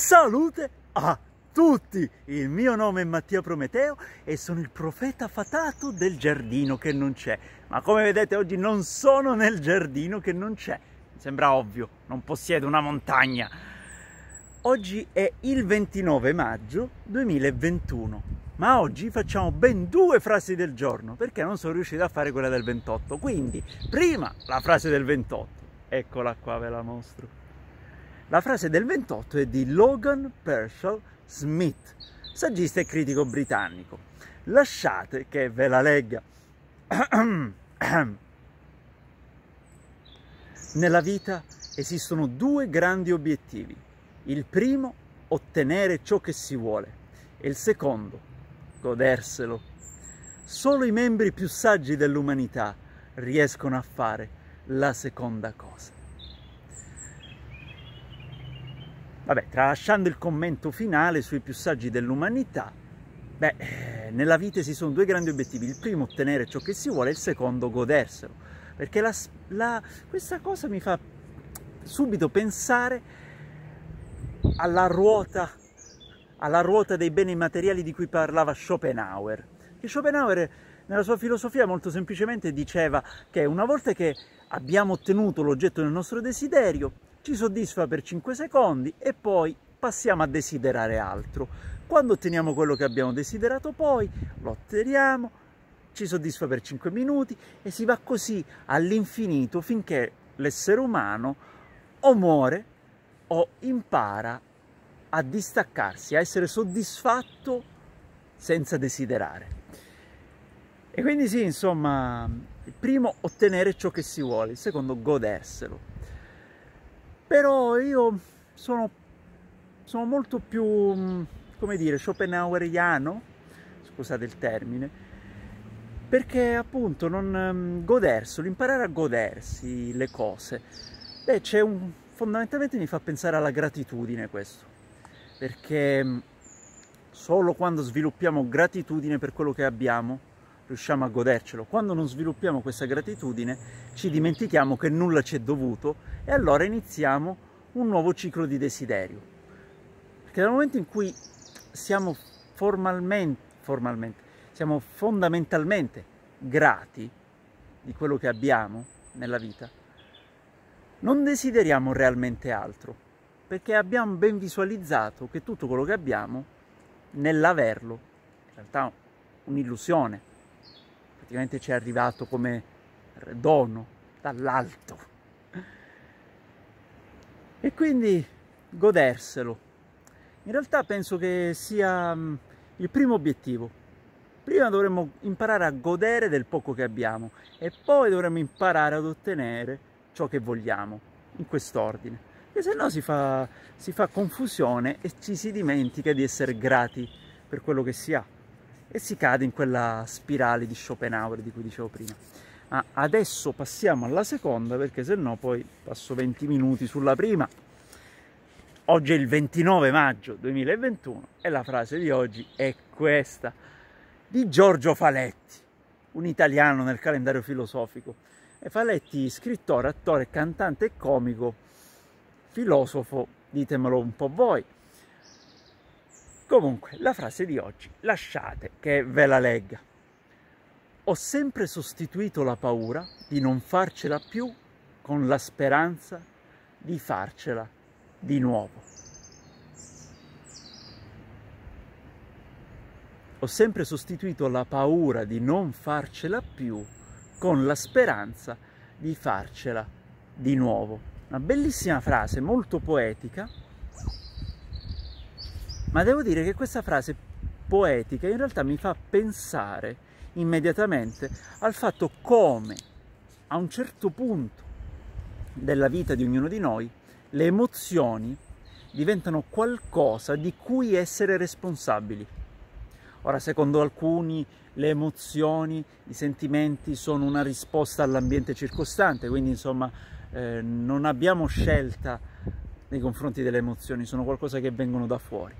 Salute a tutti! Il mio nome è Mattia Prometeo e sono il profeta fatato del giardino che non c'è. Ma come vedete oggi non sono nel giardino che non c'è. Sembra ovvio, non possiedo una montagna. Oggi è il 29 maggio 2021, ma oggi facciamo ben due frasi del giorno perché non sono riuscito a fare quella del 28. Quindi, prima la frase del 28, eccola qua, ve la mostro. La frase del 28 è di Logan Pershall Smith, saggista e critico britannico. Lasciate che ve la legga. Nella vita esistono due grandi obiettivi. Il primo, ottenere ciò che si vuole, e il secondo, goderselo. Solo i membri più saggi dell'umanità riescono a fare la seconda cosa. Vabbè, tralasciando il commento finale sui più saggi dell'umanità, beh, eh, nella vita ci sono due grandi obiettivi. Il primo, ottenere ciò che si vuole, il secondo, goderselo. Perché la, la, questa cosa mi fa subito pensare alla ruota, alla ruota dei beni materiali di cui parlava Schopenhauer. Che Schopenhauer nella sua filosofia molto semplicemente diceva che una volta che abbiamo ottenuto l'oggetto del nostro desiderio, ci soddisfa per 5 secondi e poi passiamo a desiderare altro. Quando otteniamo quello che abbiamo desiderato poi lo otteniamo, ci soddisfa per 5 minuti e si va così all'infinito finché l'essere umano o muore o impara a distaccarsi, a essere soddisfatto senza desiderare. E quindi sì, insomma, il primo ottenere ciò che si vuole, il secondo goderselo però io sono, sono molto più, mm, come dire, schopenhaueriano, scusate il termine, perché appunto non mm, goderselo, imparare a godersi le cose. Beh, c'è un, fondamentalmente mi fa pensare alla gratitudine questo, perché mm, solo quando sviluppiamo gratitudine per quello che abbiamo, riusciamo a godercelo. Quando non sviluppiamo questa gratitudine ci dimentichiamo che nulla ci è dovuto e allora iniziamo un nuovo ciclo di desiderio. Perché dal momento in cui siamo formalmente, formalmente siamo fondamentalmente grati di quello che abbiamo nella vita, non desideriamo realmente altro, perché abbiamo ben visualizzato che tutto quello che abbiamo nell'averlo, in realtà un'illusione, praticamente ci è arrivato come dono dall'alto. E quindi goderselo. In realtà penso che sia mm, il primo obiettivo. Prima dovremmo imparare a godere del poco che abbiamo e poi dovremmo imparare ad ottenere ciò che vogliamo, in quest'ordine. E se no si fa, si fa confusione e ci si dimentica di essere grati per quello che si ha e si cade in quella spirale di Schopenhauer di cui dicevo prima. Ma adesso passiamo alla seconda perché se no poi passo 20 minuti sulla prima. Oggi è il 29 maggio 2021 e la frase di oggi è questa di Giorgio Faletti, un italiano nel calendario filosofico. E Faletti, scrittore, attore, cantante e comico, filosofo, ditemelo un po' voi. Comunque, la frase di oggi, lasciate che ve la legga. Ho sempre sostituito la paura di non farcela più con la speranza di farcela di nuovo. Ho sempre sostituito la paura di non farcela più con la speranza di farcela di nuovo. Una bellissima frase, molto poetica, ma devo dire che questa frase poetica in realtà mi fa pensare immediatamente al fatto come a un certo punto della vita di ognuno di noi le emozioni diventano qualcosa di cui essere responsabili. Ora, secondo alcuni, le emozioni, i sentimenti sono una risposta all'ambiente circostante, quindi insomma eh, non abbiamo scelta nei confronti delle emozioni, sono qualcosa che vengono da fuori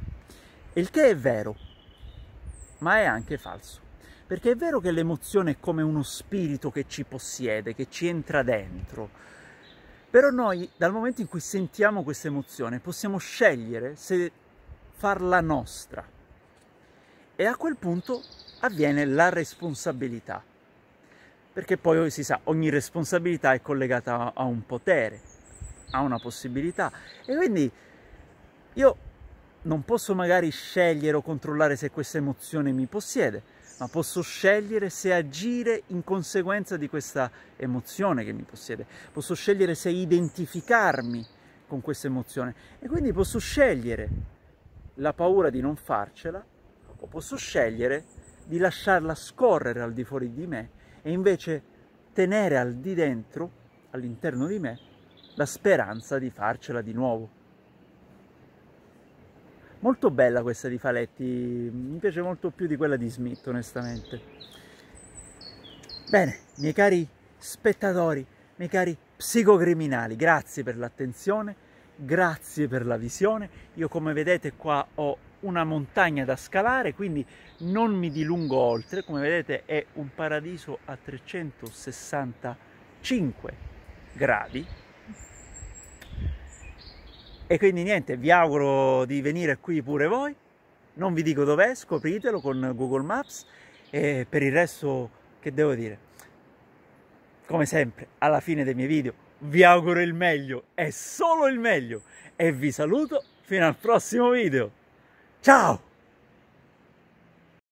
il che è vero, ma è anche falso. Perché è vero che l'emozione è come uno spirito che ci possiede, che ci entra dentro. Però noi, dal momento in cui sentiamo questa emozione, possiamo scegliere se farla nostra. E a quel punto avviene la responsabilità. Perché poi oh, si sa, ogni responsabilità è collegata a un potere, a una possibilità. E quindi io non posso magari scegliere o controllare se questa emozione mi possiede, ma posso scegliere se agire in conseguenza di questa emozione che mi possiede, posso scegliere se identificarmi con questa emozione e quindi posso scegliere la paura di non farcela o posso scegliere di lasciarla scorrere al di fuori di me e invece tenere al di dentro, all'interno di me, la speranza di farcela di nuovo molto bella questa di Faletti, mi piace molto più di quella di Smith onestamente. Bene, miei cari spettatori, miei cari psicocriminali, grazie per l'attenzione, grazie per la visione, io come vedete qua ho una montagna da scalare, quindi non mi dilungo oltre, come vedete è un paradiso a 365 gradi, e quindi niente, vi auguro di venire qui pure voi, non vi dico dov'è, scopritelo con Google Maps e per il resto che devo dire? Come sempre, alla fine dei miei video vi auguro il meglio, è solo il meglio e vi saluto fino al prossimo video. Ciao!